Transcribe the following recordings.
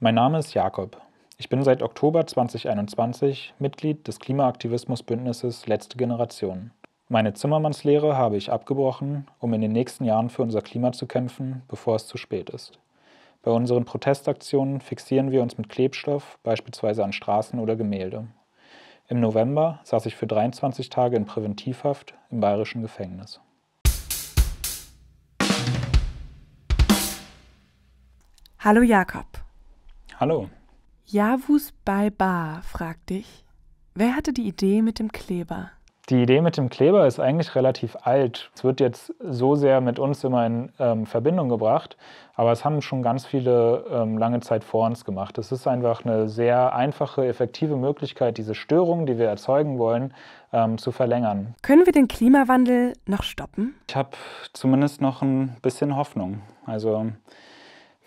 Mein Name ist Jakob. Ich bin seit Oktober 2021 Mitglied des Klimaaktivismusbündnisses Letzte Generation. Meine Zimmermannslehre habe ich abgebrochen, um in den nächsten Jahren für unser Klima zu kämpfen, bevor es zu spät ist. Bei unseren Protestaktionen fixieren wir uns mit Klebstoff, beispielsweise an Straßen oder Gemälde. Im November saß ich für 23 Tage in Präventivhaft im bayerischen Gefängnis. Hallo Jakob. Hallo. Javus bei Bar fragt dich, wer hatte die Idee mit dem Kleber? Die Idee mit dem Kleber ist eigentlich relativ alt. Es wird jetzt so sehr mit uns immer in ähm, Verbindung gebracht, aber es haben schon ganz viele ähm, lange Zeit vor uns gemacht. Es ist einfach eine sehr einfache, effektive Möglichkeit, diese Störungen, die wir erzeugen wollen, ähm, zu verlängern. Können wir den Klimawandel noch stoppen? Ich habe zumindest noch ein bisschen Hoffnung. Also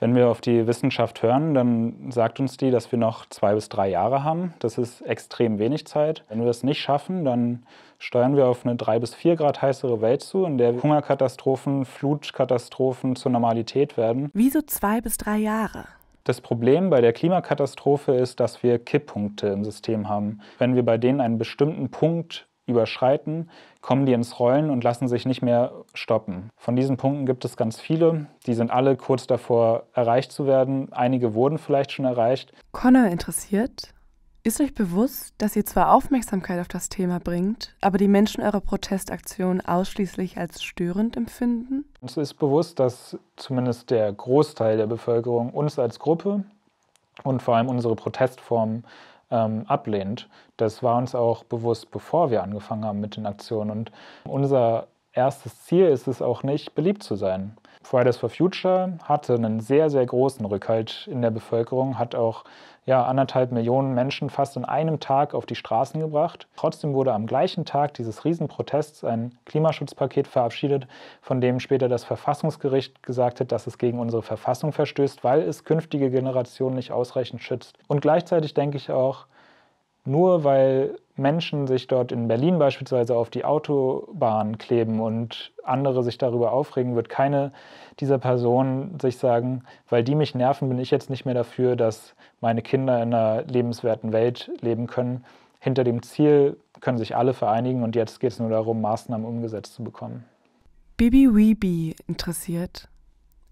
wenn wir auf die Wissenschaft hören, dann sagt uns die, dass wir noch zwei bis drei Jahre haben. Das ist extrem wenig Zeit. Wenn wir das nicht schaffen, dann steuern wir auf eine drei bis vier Grad heißere Welt zu, in der Hungerkatastrophen, Flutkatastrophen zur Normalität werden. Wieso zwei bis drei Jahre? Das Problem bei der Klimakatastrophe ist, dass wir Kipppunkte im System haben. Wenn wir bei denen einen bestimmten Punkt überschreiten, kommen die ins Rollen und lassen sich nicht mehr stoppen. Von diesen Punkten gibt es ganz viele. Die sind alle kurz davor, erreicht zu werden. Einige wurden vielleicht schon erreicht. Connor interessiert. Ist euch bewusst, dass ihr zwar Aufmerksamkeit auf das Thema bringt, aber die Menschen eure Protestaktion ausschließlich als störend empfinden? Uns ist bewusst, dass zumindest der Großteil der Bevölkerung uns als Gruppe und vor allem unsere Protestformen ähm, ablehnt. Das war uns auch bewusst, bevor wir angefangen haben mit den Aktionen. Und unser erstes Ziel ist es auch nicht, beliebt zu sein. Fridays for Future hatte einen sehr, sehr großen Rückhalt in der Bevölkerung, hat auch ja, anderthalb Millionen Menschen fast in einem Tag auf die Straßen gebracht. Trotzdem wurde am gleichen Tag dieses Riesenprotests ein Klimaschutzpaket verabschiedet, von dem später das Verfassungsgericht gesagt hat, dass es gegen unsere Verfassung verstößt, weil es künftige Generationen nicht ausreichend schützt. Und gleichzeitig denke ich auch, nur weil Menschen sich dort in Berlin beispielsweise auf die Autobahn kleben und andere sich darüber aufregen, wird keine dieser Personen sich sagen, weil die mich nerven, bin ich jetzt nicht mehr dafür, dass meine Kinder in einer lebenswerten Welt leben können. Hinter dem Ziel können sich alle vereinigen und jetzt geht es nur darum, Maßnahmen umgesetzt zu bekommen. Bibi Weeby interessiert.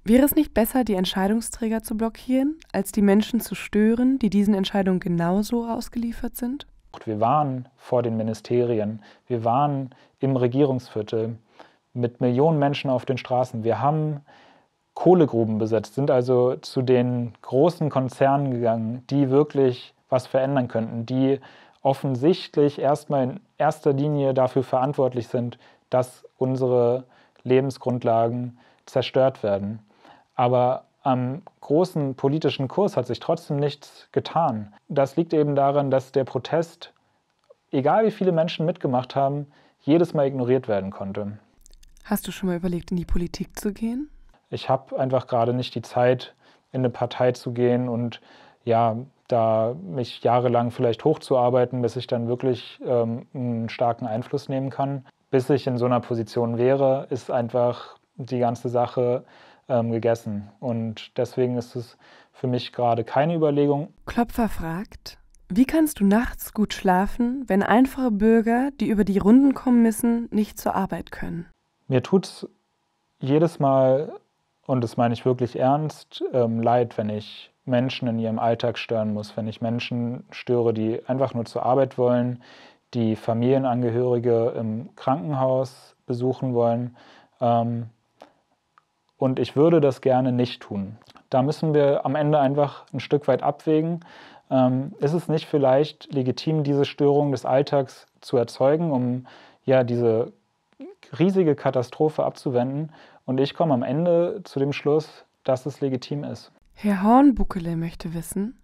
Wäre es nicht besser, die Entscheidungsträger zu blockieren, als die Menschen zu stören, die diesen Entscheidungen genauso ausgeliefert sind? Wir waren vor den Ministerien, wir waren im Regierungsviertel mit Millionen Menschen auf den Straßen. Wir haben Kohlegruben besetzt, sind also zu den großen Konzernen gegangen, die wirklich was verändern könnten, die offensichtlich erstmal in erster Linie dafür verantwortlich sind, dass unsere Lebensgrundlagen zerstört werden. Aber am großen politischen Kurs hat sich trotzdem nichts getan. Das liegt eben daran, dass der Protest, egal wie viele Menschen mitgemacht haben, jedes Mal ignoriert werden konnte. Hast du schon mal überlegt, in die Politik zu gehen? Ich habe einfach gerade nicht die Zeit, in eine Partei zu gehen und ja, da mich jahrelang vielleicht hochzuarbeiten, bis ich dann wirklich ähm, einen starken Einfluss nehmen kann. Bis ich in so einer Position wäre, ist einfach die ganze Sache ähm, gegessen. Und deswegen ist es für mich gerade keine Überlegung. Klopfer fragt, wie kannst du nachts gut schlafen, wenn einfache Bürger, die über die Runden kommen müssen, nicht zur Arbeit können? Mir tut es jedes Mal, und das meine ich wirklich ernst, ähm, leid, wenn ich Menschen in ihrem Alltag stören muss, wenn ich Menschen störe, die einfach nur zur Arbeit wollen, die Familienangehörige im Krankenhaus besuchen wollen. Ähm, und ich würde das gerne nicht tun. Da müssen wir am Ende einfach ein Stück weit abwägen, ähm, ist es nicht vielleicht legitim, diese Störung des Alltags zu erzeugen, um ja diese riesige Katastrophe abzuwenden? Und ich komme am Ende zu dem Schluss, dass es legitim ist. Herr Hornbuckele möchte wissen,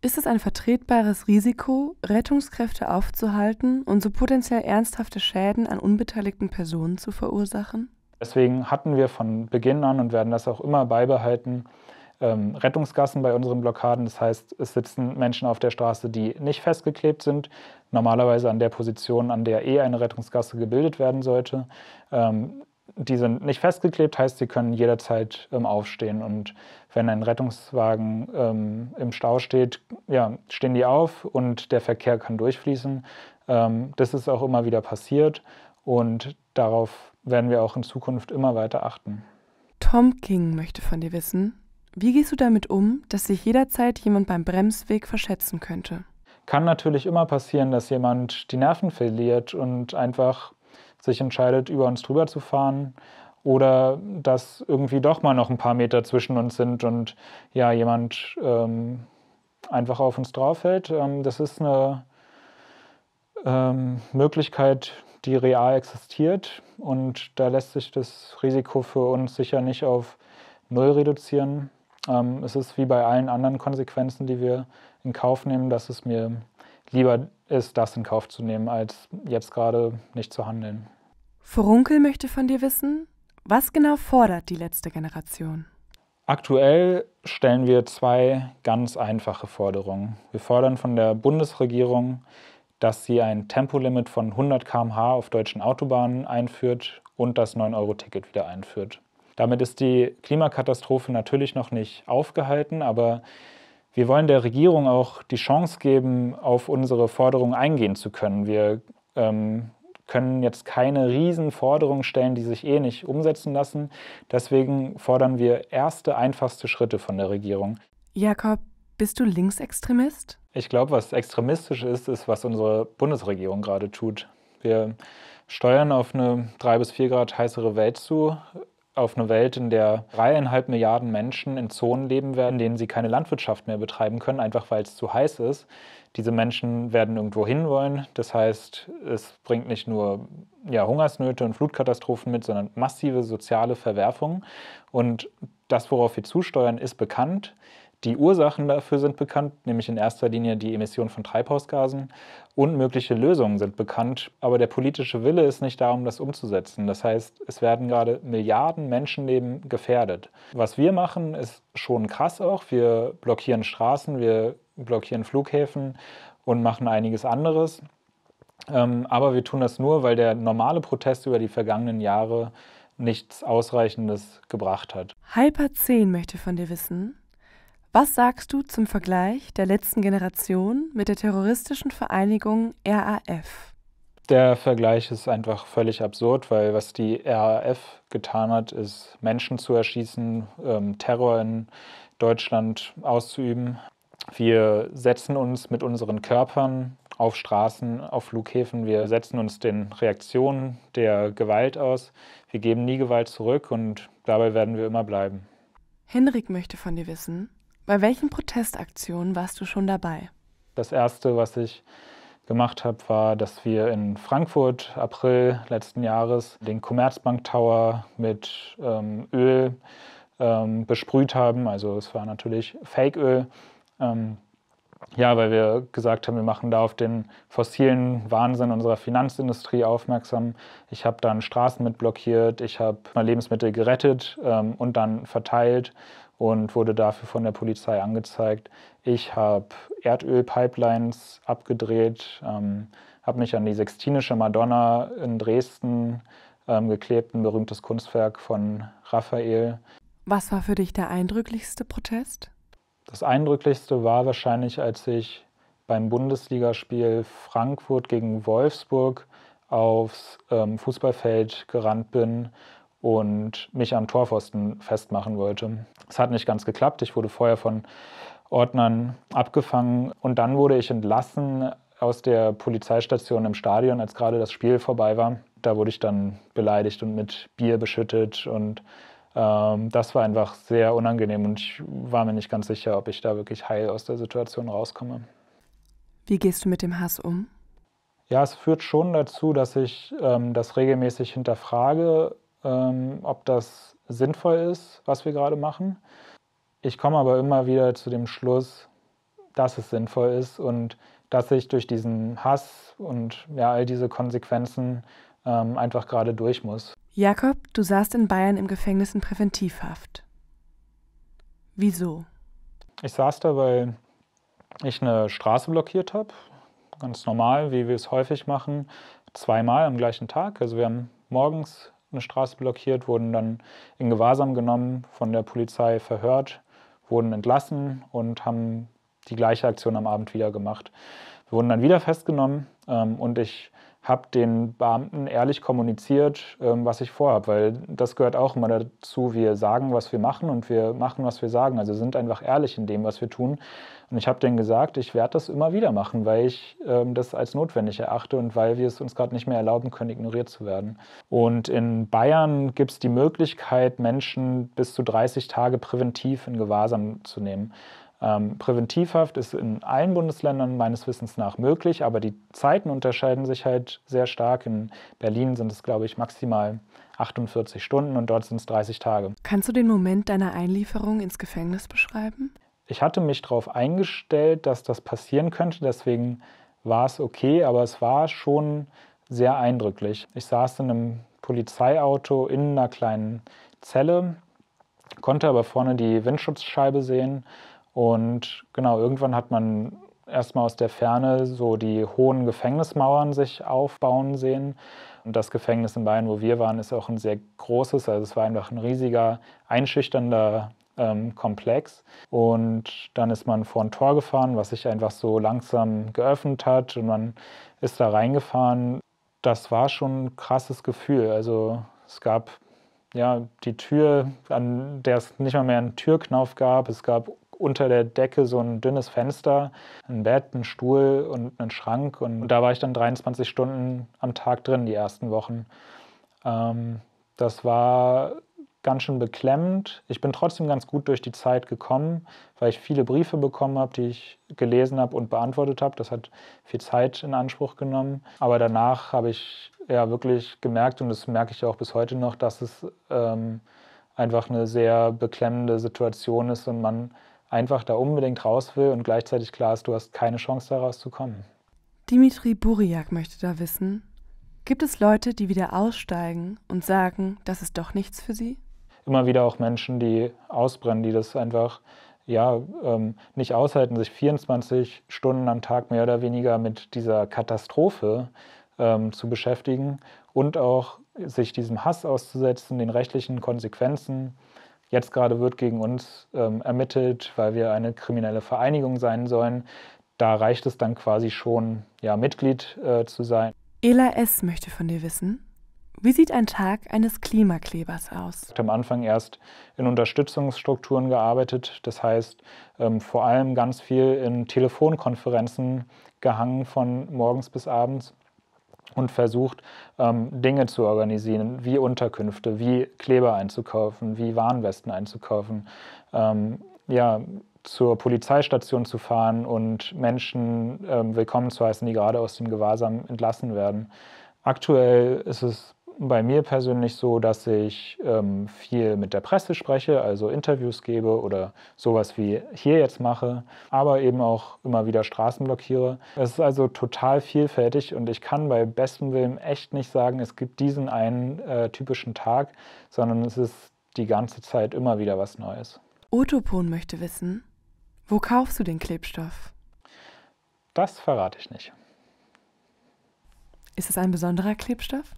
ist es ein vertretbares Risiko, Rettungskräfte aufzuhalten und so potenziell ernsthafte Schäden an unbeteiligten Personen zu verursachen? Deswegen hatten wir von Beginn an und werden das auch immer beibehalten, ähm, Rettungsgassen bei unseren Blockaden. Das heißt, es sitzen Menschen auf der Straße, die nicht festgeklebt sind, normalerweise an der Position, an der eh eine Rettungsgasse gebildet werden sollte. Ähm, die sind nicht festgeklebt, heißt, sie können jederzeit ähm, aufstehen. Und wenn ein Rettungswagen ähm, im Stau steht, ja, stehen die auf und der Verkehr kann durchfließen. Ähm, das ist auch immer wieder passiert. Und darauf werden wir auch in Zukunft immer weiter achten. Tom King möchte von dir wissen, wie gehst du damit um, dass sich jederzeit jemand beim Bremsweg verschätzen könnte? Kann natürlich immer passieren, dass jemand die Nerven verliert und einfach sich entscheidet, über uns drüber zu fahren oder dass irgendwie doch mal noch ein paar Meter zwischen uns sind und ja, jemand ähm, einfach auf uns drauf fällt. Ähm, das ist eine ähm, Möglichkeit, die real existiert. Und da lässt sich das Risiko für uns sicher nicht auf Null reduzieren. Ähm, es ist wie bei allen anderen Konsequenzen, die wir in Kauf nehmen, dass es mir lieber ist, das in Kauf zu nehmen, als jetzt gerade nicht zu handeln. Vorunkel möchte von dir wissen, was genau fordert die letzte Generation? Aktuell stellen wir zwei ganz einfache Forderungen. Wir fordern von der Bundesregierung, dass sie ein Tempolimit von 100 km/h auf deutschen Autobahnen einführt und das 9-Euro-Ticket wieder einführt. Damit ist die Klimakatastrophe natürlich noch nicht aufgehalten, aber wir wollen der Regierung auch die Chance geben, auf unsere Forderungen eingehen zu können. Wir ähm, können jetzt keine Forderungen stellen, die sich eh nicht umsetzen lassen. Deswegen fordern wir erste einfachste Schritte von der Regierung. Jakob, bist du Linksextremist? Ich glaube, was extremistisch ist, ist, was unsere Bundesregierung gerade tut. Wir steuern auf eine drei bis vier Grad heißere Welt zu, auf eine Welt, in der dreieinhalb Milliarden Menschen in Zonen leben werden, in denen sie keine Landwirtschaft mehr betreiben können, einfach weil es zu heiß ist. Diese Menschen werden irgendwo hin wollen. Das heißt, es bringt nicht nur ja, Hungersnöte und Flutkatastrophen mit, sondern massive soziale Verwerfungen. Und das, worauf wir zusteuern, ist bekannt. Die Ursachen dafür sind bekannt, nämlich in erster Linie die Emission von Treibhausgasen. Und mögliche Lösungen sind bekannt, aber der politische Wille ist nicht da, um das umzusetzen. Das heißt, es werden gerade Milliarden Menschenleben gefährdet. Was wir machen, ist schon krass auch. Wir blockieren Straßen, wir blockieren Flughäfen und machen einiges anderes. Ähm, aber wir tun das nur, weil der normale Protest über die vergangenen Jahre nichts Ausreichendes gebracht hat. Hyper 10 möchte von dir wissen, was sagst du zum Vergleich der letzten Generation mit der terroristischen Vereinigung RAF? Der Vergleich ist einfach völlig absurd, weil was die RAF getan hat, ist Menschen zu erschießen, ähm, Terror in Deutschland auszuüben. Wir setzen uns mit unseren Körpern auf Straßen, auf Flughäfen. Wir setzen uns den Reaktionen der Gewalt aus. Wir geben nie Gewalt zurück und dabei werden wir immer bleiben. Henrik möchte von dir wissen, bei welchen Protestaktionen warst du schon dabei? Das erste, was ich gemacht habe, war, dass wir in Frankfurt April letzten Jahres den Commerzbank Tower mit ähm, Öl ähm, besprüht haben. Also es war natürlich Fake-Öl. Ähm, ja, weil wir gesagt haben, wir machen da auf den fossilen Wahnsinn unserer Finanzindustrie aufmerksam. Ich habe dann Straßen mit blockiert, ich habe Lebensmittel gerettet ähm, und dann verteilt und wurde dafür von der Polizei angezeigt. Ich habe Erdölpipelines abgedreht, ähm, habe mich an die Sextinische Madonna in Dresden ähm, geklebt, ein berühmtes Kunstwerk von Raphael. Was war für dich der eindrücklichste Protest? Das eindrücklichste war wahrscheinlich, als ich beim Bundesligaspiel Frankfurt gegen Wolfsburg aufs ähm, Fußballfeld gerannt bin und mich am Torpfosten festmachen wollte. Es hat nicht ganz geklappt. Ich wurde vorher von Ordnern abgefangen und dann wurde ich entlassen aus der Polizeistation im Stadion, als gerade das Spiel vorbei war. Da wurde ich dann beleidigt und mit Bier beschüttet und ähm, das war einfach sehr unangenehm und ich war mir nicht ganz sicher, ob ich da wirklich heil aus der Situation rauskomme. Wie gehst du mit dem Hass um? Ja, es führt schon dazu, dass ich ähm, das regelmäßig hinterfrage, ähm, ob das sinnvoll ist, was wir gerade machen. Ich komme aber immer wieder zu dem Schluss, dass es sinnvoll ist und dass ich durch diesen Hass und ja, all diese Konsequenzen ähm, einfach gerade durch muss. Jakob, du saßt in Bayern im Gefängnis in Präventivhaft. Wieso? Ich saß da, weil ich eine Straße blockiert habe. Ganz normal, wie wir es häufig machen. Zweimal am gleichen Tag. Also wir haben morgens eine Straße blockiert, wurden dann in Gewahrsam genommen, von der Polizei verhört, wurden entlassen und haben die gleiche Aktion am Abend wieder gemacht. Wir wurden dann wieder festgenommen ähm, und ich habe den Beamten ehrlich kommuniziert, ähm, was ich vorhabe, weil das gehört auch immer dazu. Wir sagen, was wir machen und wir machen, was wir sagen. Also sind einfach ehrlich in dem, was wir tun. Und ich habe denen gesagt, ich werde das immer wieder machen, weil ich ähm, das als notwendig erachte und weil wir es uns gerade nicht mehr erlauben können, ignoriert zu werden. Und in Bayern gibt es die Möglichkeit, Menschen bis zu 30 Tage präventiv in Gewahrsam zu nehmen. Ähm, Präventivhaft ist in allen Bundesländern meines Wissens nach möglich, aber die Zeiten unterscheiden sich halt sehr stark. In Berlin sind es, glaube ich, maximal 48 Stunden und dort sind es 30 Tage. Kannst du den Moment deiner Einlieferung ins Gefängnis beschreiben? Ich hatte mich darauf eingestellt, dass das passieren könnte, deswegen war es okay, aber es war schon sehr eindrücklich. Ich saß in einem Polizeiauto in einer kleinen Zelle, konnte aber vorne die Windschutzscheibe sehen und genau, irgendwann hat man erstmal aus der Ferne so die hohen Gefängnismauern sich aufbauen sehen. Und das Gefängnis in Bayern, wo wir waren, ist auch ein sehr großes, also es war einfach ein riesiger, einschüchternder ähm, Komplex. Und dann ist man vor ein Tor gefahren, was sich einfach so langsam geöffnet hat und man ist da reingefahren. Das war schon ein krasses Gefühl. Also es gab ja die Tür, an der es nicht mal mehr einen Türknauf gab. Es gab unter der Decke so ein dünnes Fenster, ein Bett, einen Stuhl und einen Schrank. Und da war ich dann 23 Stunden am Tag drin, die ersten Wochen. Ähm, das war ganz schön beklemmend. Ich bin trotzdem ganz gut durch die Zeit gekommen, weil ich viele Briefe bekommen habe, die ich gelesen habe und beantwortet habe. Das hat viel Zeit in Anspruch genommen. Aber danach habe ich ja wirklich gemerkt, und das merke ich auch bis heute noch, dass es ähm, einfach eine sehr beklemmende Situation ist und man einfach da unbedingt raus will und gleichzeitig klar ist, du hast keine Chance daraus zu kommen. Dimitri Buriak möchte da wissen, gibt es Leute, die wieder aussteigen und sagen, das ist doch nichts für sie? Immer wieder auch Menschen, die ausbrennen, die das einfach ja, ähm, nicht aushalten, sich 24 Stunden am Tag mehr oder weniger mit dieser Katastrophe ähm, zu beschäftigen und auch sich diesem Hass auszusetzen, den rechtlichen Konsequenzen. Jetzt gerade wird gegen uns ähm, ermittelt, weil wir eine kriminelle Vereinigung sein sollen. Da reicht es dann quasi schon, ja, Mitglied äh, zu sein. Ela S. möchte von dir wissen, wie sieht ein Tag eines Klimaklebers aus? Ich habe am Anfang erst in Unterstützungsstrukturen gearbeitet, das heißt ähm, vor allem ganz viel in Telefonkonferenzen gehangen von morgens bis abends und versucht, ähm, Dinge zu organisieren, wie Unterkünfte, wie Kleber einzukaufen, wie Warnwesten einzukaufen, ähm, ja, zur Polizeistation zu fahren und Menschen ähm, willkommen zu heißen, die gerade aus dem Gewahrsam entlassen werden. Aktuell ist es bei mir persönlich so, dass ich ähm, viel mit der Presse spreche, also Interviews gebe oder sowas wie hier jetzt mache, aber eben auch immer wieder Straßen blockiere. Es ist also total vielfältig und ich kann bei bestem Willen echt nicht sagen, es gibt diesen einen äh, typischen Tag, sondern es ist die ganze Zeit immer wieder was Neues. Otopon möchte wissen, wo kaufst du den Klebstoff? Das verrate ich nicht. Ist es ein besonderer Klebstoff?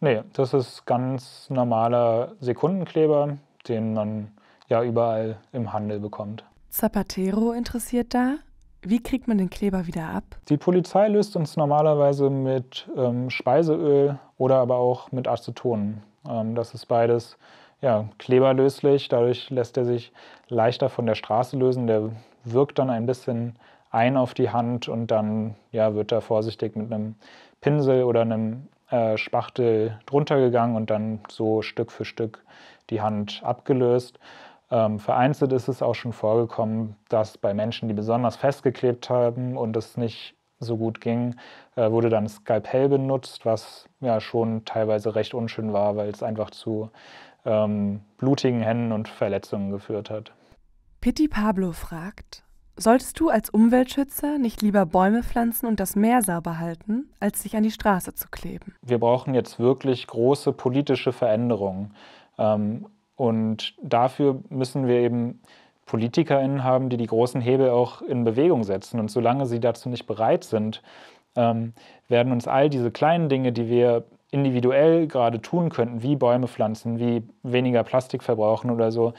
Nee, das ist ganz normaler Sekundenkleber, den man ja überall im Handel bekommt. Zapatero interessiert da, wie kriegt man den Kleber wieder ab? Die Polizei löst uns normalerweise mit ähm, Speiseöl oder aber auch mit Aceton. Ähm, das ist beides ja, kleberlöslich, dadurch lässt er sich leichter von der Straße lösen. Der wirkt dann ein bisschen ein auf die Hand und dann ja, wird er vorsichtig mit einem Pinsel oder einem äh, Spachtel drunter gegangen und dann so Stück für Stück die Hand abgelöst. Ähm, vereinzelt ist es auch schon vorgekommen, dass bei Menschen, die besonders festgeklebt haben und es nicht so gut ging, äh, wurde dann Skalpell benutzt, was ja schon teilweise recht unschön war, weil es einfach zu ähm, blutigen Händen und Verletzungen geführt hat. Pitti Pablo fragt, Solltest du als Umweltschützer nicht lieber Bäume pflanzen und das Meer sauber halten, als sich an die Straße zu kleben? Wir brauchen jetzt wirklich große politische Veränderungen. Ähm, und dafür müssen wir eben PolitikerInnen haben, die die großen Hebel auch in Bewegung setzen. Und solange sie dazu nicht bereit sind, ähm, werden uns all diese kleinen Dinge, die wir individuell gerade tun könnten, wie Bäume pflanzen, wie weniger Plastik verbrauchen oder so,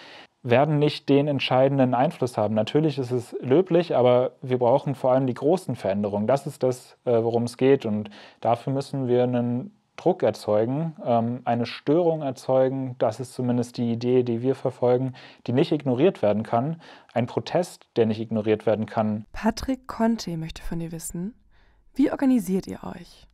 werden nicht den entscheidenden Einfluss haben. Natürlich ist es löblich, aber wir brauchen vor allem die großen Veränderungen. Das ist das, äh, worum es geht. Und dafür müssen wir einen Druck erzeugen, ähm, eine Störung erzeugen. Das ist zumindest die Idee, die wir verfolgen, die nicht ignoriert werden kann. Ein Protest, der nicht ignoriert werden kann. Patrick Conte möchte von dir wissen, wie organisiert ihr euch?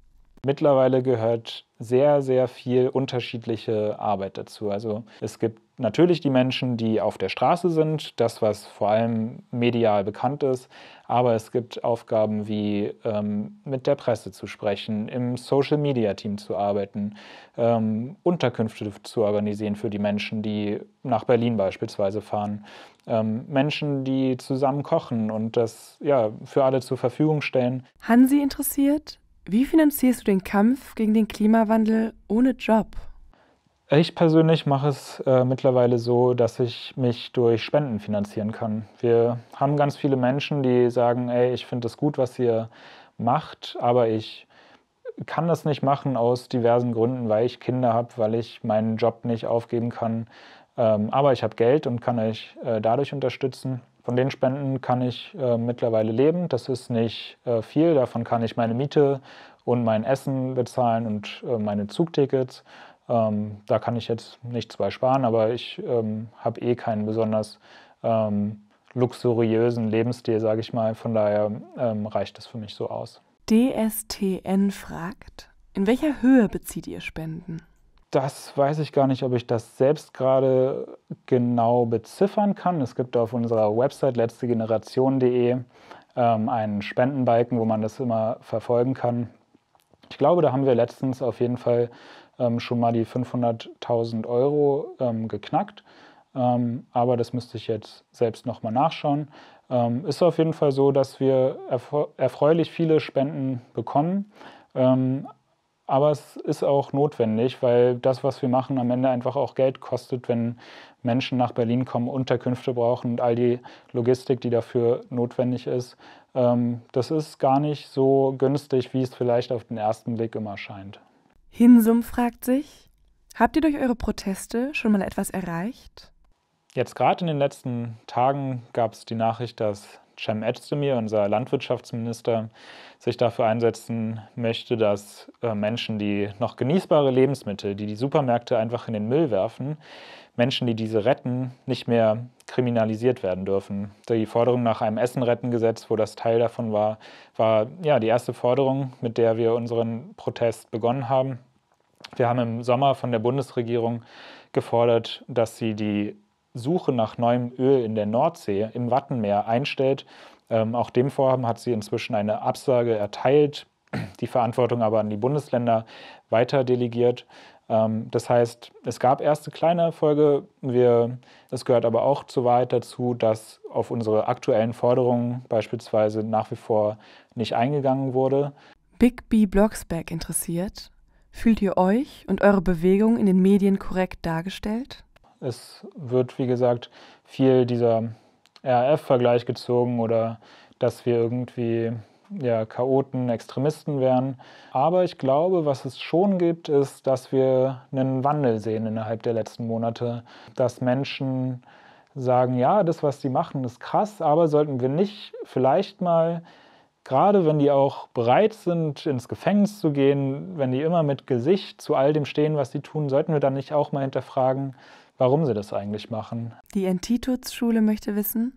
Mittlerweile gehört sehr, sehr viel unterschiedliche Arbeit dazu. Also es gibt natürlich die Menschen, die auf der Straße sind, das, was vor allem medial bekannt ist, aber es gibt Aufgaben wie ähm, mit der Presse zu sprechen, im Social-Media-Team zu arbeiten, ähm, Unterkünfte zu organisieren für die Menschen, die nach Berlin beispielsweise fahren, ähm, Menschen, die zusammen kochen und das ja, für alle zur Verfügung stellen. Hansi interessiert, wie finanzierst du den Kampf gegen den Klimawandel ohne Job? Ich persönlich mache es äh, mittlerweile so, dass ich mich durch Spenden finanzieren kann. Wir haben ganz viele Menschen, die sagen, ey, ich finde es gut, was ihr macht, aber ich kann das nicht machen aus diversen Gründen, weil ich Kinder habe, weil ich meinen Job nicht aufgeben kann. Ähm, aber ich habe Geld und kann euch äh, dadurch unterstützen. Von den Spenden kann ich äh, mittlerweile leben. Das ist nicht äh, viel. Davon kann ich meine Miete und mein Essen bezahlen und äh, meine Zugtickets. Ähm, da kann ich jetzt nichts bei sparen, aber ich ähm, habe eh keinen besonders ähm, luxuriösen Lebensstil, sage ich mal. Von daher ähm, reicht das für mich so aus. DSTN fragt, in welcher Höhe bezieht ihr Spenden? das weiß ich gar nicht, ob ich das selbst gerade genau beziffern kann. Es gibt auf unserer Website letztegeneration.de ähm, einen Spendenbalken, wo man das immer verfolgen kann. Ich glaube, da haben wir letztens auf jeden Fall ähm, schon mal die 500.000 Euro ähm, geknackt. Ähm, aber das müsste ich jetzt selbst nochmal nachschauen. Ähm, ist auf jeden Fall so, dass wir erfreulich viele Spenden bekommen. Ähm, aber es ist auch notwendig, weil das, was wir machen, am Ende einfach auch Geld kostet, wenn Menschen nach Berlin kommen, Unterkünfte brauchen und all die Logistik, die dafür notwendig ist. Ähm, das ist gar nicht so günstig, wie es vielleicht auf den ersten Blick immer scheint. Hinsum fragt sich, habt ihr durch eure Proteste schon mal etwas erreicht? Jetzt gerade in den letzten Tagen gab es die Nachricht, dass Cem Özdemir, unser Landwirtschaftsminister, sich dafür einsetzen möchte, dass äh, Menschen, die noch genießbare Lebensmittel, die die Supermärkte einfach in den Müll werfen, Menschen, die diese retten, nicht mehr kriminalisiert werden dürfen. Die Forderung nach einem Essenrettengesetz, wo das Teil davon war, war ja die erste Forderung, mit der wir unseren Protest begonnen haben. Wir haben im Sommer von der Bundesregierung gefordert, dass sie die Suche nach neuem Öl in der Nordsee im Wattenmeer einstellt. Ähm, auch dem Vorhaben hat sie inzwischen eine Absage erteilt, die Verantwortung aber an die Bundesländer weiter delegiert. Ähm, das heißt, es gab erste kleine Erfolge. Wir, es gehört aber auch zur Wahrheit dazu, dass auf unsere aktuellen Forderungen beispielsweise nach wie vor nicht eingegangen wurde. Big B Blocksberg interessiert? Fühlt ihr euch und eure Bewegung in den Medien korrekt dargestellt? es wird, wie gesagt, viel dieser RAF-Vergleich gezogen oder dass wir irgendwie ja, Chaoten, Extremisten wären. Aber ich glaube, was es schon gibt, ist, dass wir einen Wandel sehen innerhalb der letzten Monate, dass Menschen sagen, ja, das, was sie machen, ist krass, aber sollten wir nicht vielleicht mal, gerade wenn die auch bereit sind, ins Gefängnis zu gehen, wenn die immer mit Gesicht zu all dem stehen, was sie tun, sollten wir dann nicht auch mal hinterfragen, warum sie das eigentlich machen. Die Antituts-Schule möchte wissen,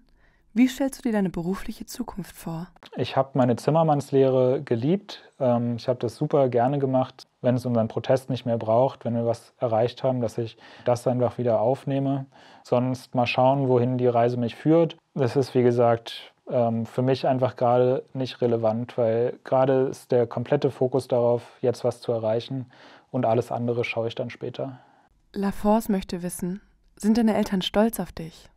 wie stellst du dir deine berufliche Zukunft vor? Ich habe meine Zimmermannslehre geliebt. Ähm, ich habe das super gerne gemacht, wenn es unseren Protest nicht mehr braucht, wenn wir was erreicht haben, dass ich das einfach wieder aufnehme. Sonst mal schauen, wohin die Reise mich führt. Das ist, wie gesagt, ähm, für mich einfach gerade nicht relevant, weil gerade ist der komplette Fokus darauf, jetzt was zu erreichen und alles andere schaue ich dann später. LaForce möchte wissen, sind deine Eltern stolz auf dich?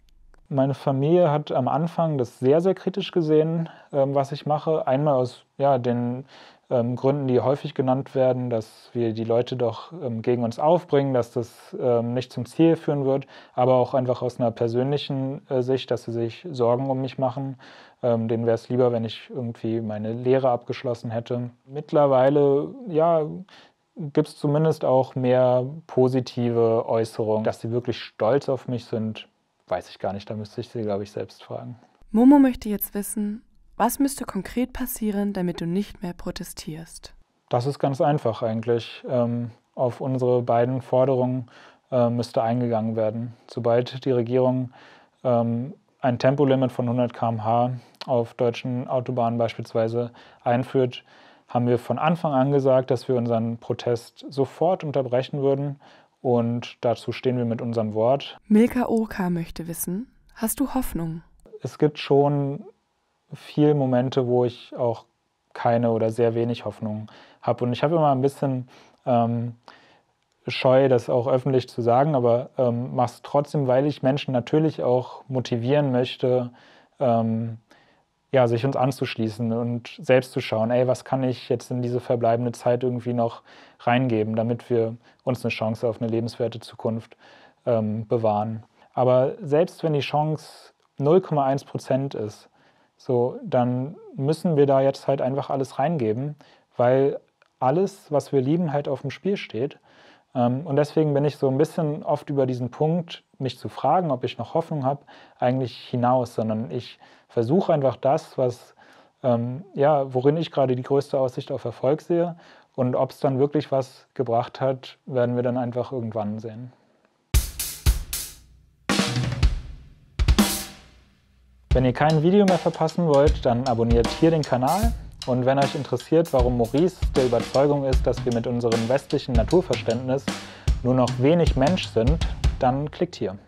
Meine Familie hat am Anfang das sehr, sehr kritisch gesehen, ähm, was ich mache. Einmal aus ja, den ähm, Gründen, die häufig genannt werden, dass wir die Leute doch ähm, gegen uns aufbringen, dass das nicht zum Ziel führen wird, aber auch einfach aus einer persönlichen äh, Sicht, dass sie sich Sorgen um mich machen. Ähm, denen wäre es lieber, wenn ich irgendwie meine Lehre abgeschlossen hätte. Mittlerweile ja, gibt es zumindest auch mehr positive Äußerungen. Dass sie wirklich stolz auf mich sind, weiß ich gar nicht. Da müsste ich sie, glaube ich, selbst fragen. Momo möchte jetzt wissen, was müsste konkret passieren, damit du nicht mehr protestierst? Das ist ganz einfach eigentlich. Ähm, auf unsere beiden Forderungen äh, müsste eingegangen werden. Sobald die Regierung ähm, ein Tempolimit von 100 km/h auf deutschen Autobahnen beispielsweise einführt, haben wir von Anfang an gesagt, dass wir unseren Protest sofort unterbrechen würden und dazu stehen wir mit unserem Wort. Milka Oka möchte wissen, hast du Hoffnung? Es gibt schon viele Momente, wo ich auch keine oder sehr wenig Hoffnung habe. Und ich habe immer ein bisschen ähm, scheu, das auch öffentlich zu sagen, aber ähm, mache es trotzdem, weil ich Menschen natürlich auch motivieren möchte, ähm, ja, sich uns anzuschließen und selbst zu schauen, ey, was kann ich jetzt in diese verbleibende Zeit irgendwie noch reingeben, damit wir uns eine Chance auf eine lebenswerte Zukunft ähm, bewahren. Aber selbst wenn die Chance 0,1 Prozent ist, so, dann müssen wir da jetzt halt einfach alles reingeben, weil alles, was wir lieben, halt auf dem Spiel steht. Ähm, und deswegen bin ich so ein bisschen oft über diesen Punkt mich zu fragen, ob ich noch Hoffnung habe, eigentlich hinaus, sondern ich versuche einfach das, was ähm, ja, worin ich gerade die größte Aussicht auf Erfolg sehe. Und ob es dann wirklich was gebracht hat, werden wir dann einfach irgendwann sehen. Wenn ihr kein Video mehr verpassen wollt, dann abonniert hier den Kanal. Und wenn euch interessiert, warum Maurice der Überzeugung ist, dass wir mit unserem westlichen Naturverständnis nur noch wenig Mensch sind, dann klickt hier.